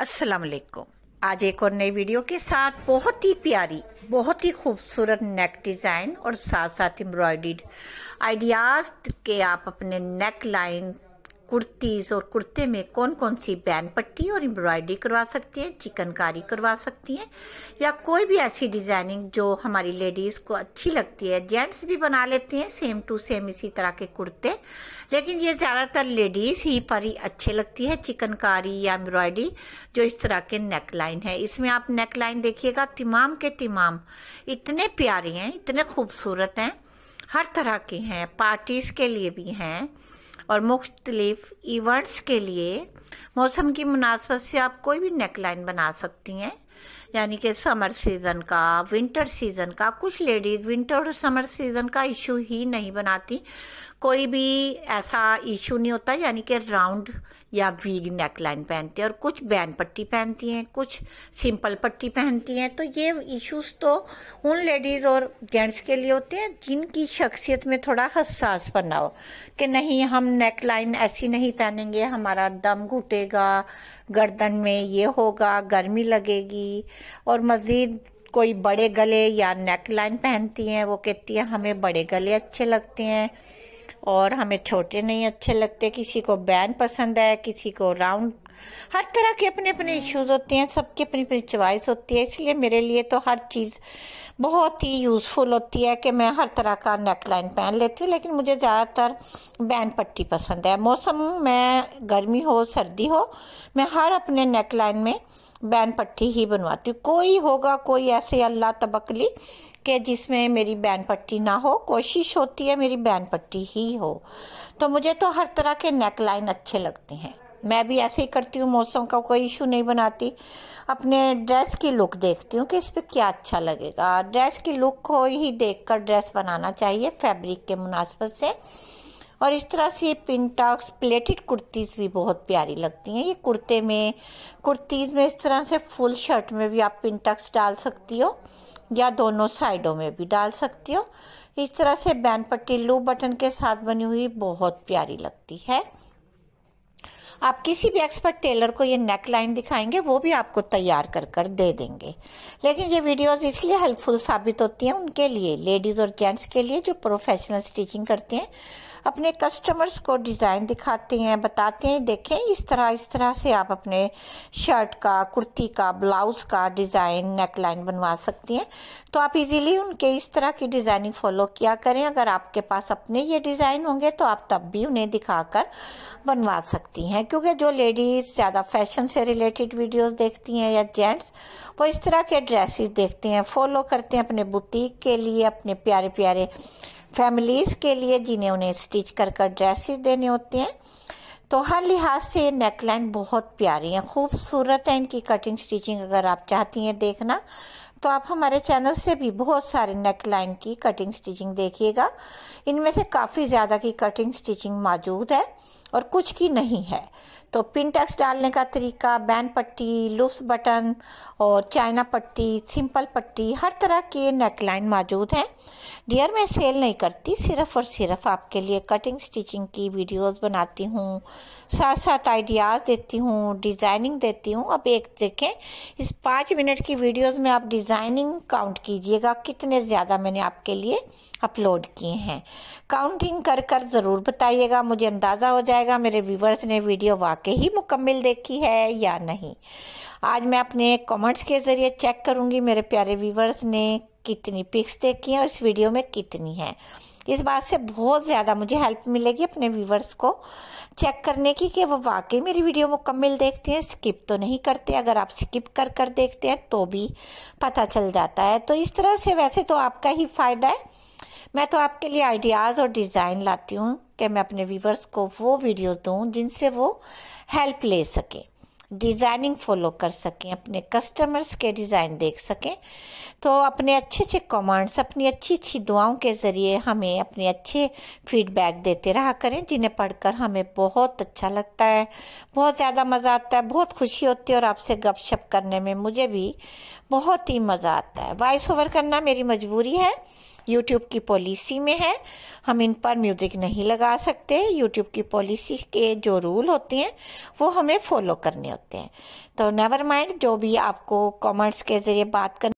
अस्सलाम वालेकुम आज एक और नई वीडियो के साथ बहुत ही प्यारी बहुत ही खूबसूरत नेक डिज़ाइन और साथ साथ एम्ब्रॉयडीड आइडियाज़ के आप अपने नेक लाइन कुर्तीज़ और कुर्ते में कौन कौन सी बैन पट्टी और एम्ब्रॉयडरी करवा सकती हैं चिकनकारी करवा सकती हैं या कोई भी ऐसी डिज़ाइनिंग जो हमारी लेडीज़ को अच्छी लगती है जेंट्स भी बना लेते हैं सेम टू सेम इसी तरह के कुर्ते लेकिन ये ज़्यादातर लेडीज़ ही पर ही अच्छे लगती है चिकनकारी या एम्ब्रॉयडरी जो इस तरह के नेक लाइन है इसमें आप नेक लाइन देखिएगा तिमाम के तिमाम इतने प्यारे हैं इतने खूबसूरत हैं हर तरह के हैं पार्टीज़ के लिए भी हैं और मुख्तलिफ इवेंट्स के लिए मौसम की मुनासबत से आप कोई भी नेक लाइन बना सकती हैं यानी कि समर सीज़न का विंटर सीज़न का कुछ लेडीज़ विंटर और समर सीज़न का इशू ही नहीं बनाती कोई भी ऐसा इशू नहीं होता यानी कि राउंड या वीग नेक लाइन पहनती है और कुछ बैन पट्टी पहनती हैं कुछ सिंपल पट्टी पहनती हैं तो ये इश्यूज तो उन लेडीज़ और जेंट्स के लिए होते हैं जिनकी शख्सियत में थोड़ा हसास बना हो कि नहीं हम नेक लाइन ऐसी नहीं पहनेंगे हमारा दम घुटेगा गर्दन में ये होगा गर्मी लगेगी और मज़ीद कोई बड़े गले या नेक लाइन पहनती हैं वो कहती हैं हमें बड़े गले अच्छे लगते हैं और हमें छोटे नहीं अच्छे लगते किसी को बैन पसंद है किसी को राउंड हर तरह के अपने अपने इश्यूज होते हैं सबके अपनी अपनी चॉइस होती है इसलिए मेरे लिए तो हर चीज़ बहुत ही यूज़फुल होती है कि मैं हर तरह का नेक लाइन पहन लेती हूँ लेकिन मुझे ज़्यादातर बैन पट्टी पसंद है मौसम में गर्मी हो सर्दी हो मैं हर अपने नेक लाइन में बैन पट्टी ही बनवाती हूँ कोई होगा कोई ऐसे अल्लाह तबकली के जिसमें मेरी बैन पट्टी ना हो कोशिश होती है मेरी बैन पट्टी ही हो तो मुझे तो हर तरह के नेक लाइन अच्छे लगते हैं मैं भी ऐसे ही करती हूँ मौसम का कोई इशू नहीं बनाती अपने ड्रेस की लुक देखती हूँ कि इस पर क्या अच्छा लगेगा ड्रेस की लुक को ही कर ड्रेस बनाना चाहिए फैब्रिक के मुनासबत से और इस तरह से पिनटॉक्स प्लेटेड कुर्तीज़ भी बहुत प्यारी लगती हैं ये कुर्ते में कुर्तीज़ में इस तरह से फुल शर्ट में भी आप पिनटॉक्स डाल सकती हो या दोनों साइडों में भी डाल सकती हो इस तरह से बैन पट्टी लू बटन के साथ बनी हुई बहुत प्यारी लगती है आप किसी भी एक्सपर्ट टेलर को ये नेक लाइन दिखाएंगे वो भी आपको तैयार कर कर दे देंगे लेकिन ये वीडियोस इसलिए हेल्पफुल साबित होती हैं उनके लिए लेडीज़ और जेंट्स के लिए जो प्रोफेशनल स्टिचिंग करते हैं अपने कस्टमर्स को डिज़ाइन दिखाते हैं बताते हैं देखें इस तरह इस तरह से आप अपने शर्ट का कुर्ती का ब्लाउज़ का डिज़ाइन नेक लाइन बनवा सकती हैं तो आप इजीली उनके इस तरह की डिज़ाइनिंग फॉलो किया करें अगर आपके पास अपने ये डिज़ाइन होंगे तो आप तब भी उन्हें दिखाकर बनवा सकती हैं क्योंकि जो लेडीज़ ज़्यादा फैशन से रिलेटेड वीडियोस देखती हैं या जेंट्स वो इस तरह के ड्रेसेस देखते हैं फॉलो करते हैं अपने बुटीक के लिए अपने प्यारे प्यारे फैमिलीज़ के लिए जिन्हें उन्हें स्टिच कर कर ड्रेसेस देने होते हैं तो हर लिहाज से ये नेकलाइन बहुत प्यारी है खूबसूरत है इनकी कटिंग स्टिचिंग अगर आप चाहती हैं देखना तो आप हमारे चैनल से भी बहुत सारे नेक लाइन की कटिंग स्टिचिंग देखिएगा इनमें से काफ़ी ज़्यादा की कटिंग स्टिचिंग मौजूद है और कुछ की नहीं है तो पिन टैक्स डालने का तरीका बैन पट्टी लूस बटन और चाइना पट्टी सिंपल पट्टी हर तरह के नेकलाइन मौजूद हैं डियर मैं सेल नहीं करती सिर्फ और सिर्फ आपके लिए कटिंग स्टिचिंग की वीडियोस बनाती हूँ साथ साथ आइडियाज़ देती हूँ डिज़ाइनिंग देती हूँ अब एक देखें इस पाँच मिनट की वीडियोज में आप डिज़ाइनिंग काउंट कीजिएगा कितने ज़्यादा मैंने आपके लिए अपलोड किए हैं काउंटिंग कर कर ज़रूर बताइएगा मुझे अंदाज़ा हो जाएगा मेरे व्यूवर्स ने वीडियो वाक वाकई ही मुकम्मल देखी है या नहीं आज मैं अपने कमेंट्स के ज़रिए चेक करूँगी मेरे प्यारे व्यूवर्स ने कितनी पिक्स देखी हैं और इस वीडियो में कितनी हैं इस बात से बहुत ज़्यादा मुझे हेल्प मिलेगी अपने व्यूवर्स को चेक करने की कि वो वाकई मेरी वीडियो मुकम्मल देखते हैं स्किप तो नहीं करते अगर आप स्किप कर कर देखते हैं तो भी पता चल जाता है तो इस तरह से वैसे तो आपका ही फ़ायदा है मैं तो आपके लिए आइडियाज़ और डिज़ाइन लाती हूँ कि मैं अपने व्यूवर्स को वो वीडियो दूँ जिनसे वो हेल्प ले सकें डिज़ाइनिंग फॉलो कर सकें अपने कस्टमर्स के डिज़ाइन देख सकें तो अपने अच्छे अच्छे कमेंट्स अपनी अच्छी अच्छी दुआओं के ज़रिए हमें अपने अच्छे फीडबैक देते रहा करें जिन्हें पढ़कर हमें बहुत अच्छा लगता है बहुत ज़्यादा मज़ा आता है बहुत खुशी होती है और आपसे गपशप करने में मुझे भी बहुत ही मज़ा आता है वॉइस ओवर करना मेरी मजबूरी है यूट्यूब की पॉलिसी में है हम इन पर म्यूज़िक नहीं लगा सकते यूट्यूब की पॉलिसी के जो रूल होते हैं वो हमें फॉलो करने होते हैं तो नेवर माइंड जो भी आपको कॉमर्स के ज़रिए बात कर